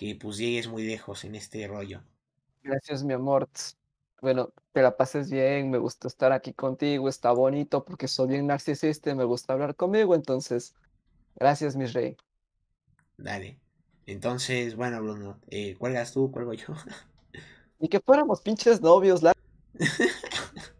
que pues llegues muy lejos en este rollo. Gracias, mi amor. Bueno, te la pases bien, me gusta estar aquí contigo, está bonito porque soy bien narcisista y me gusta hablar conmigo, entonces, gracias, mi rey. Dale. Entonces, bueno, Bruno, eh, cuelgas tú, cuelgo yo. Y que fuéramos pinches novios, la...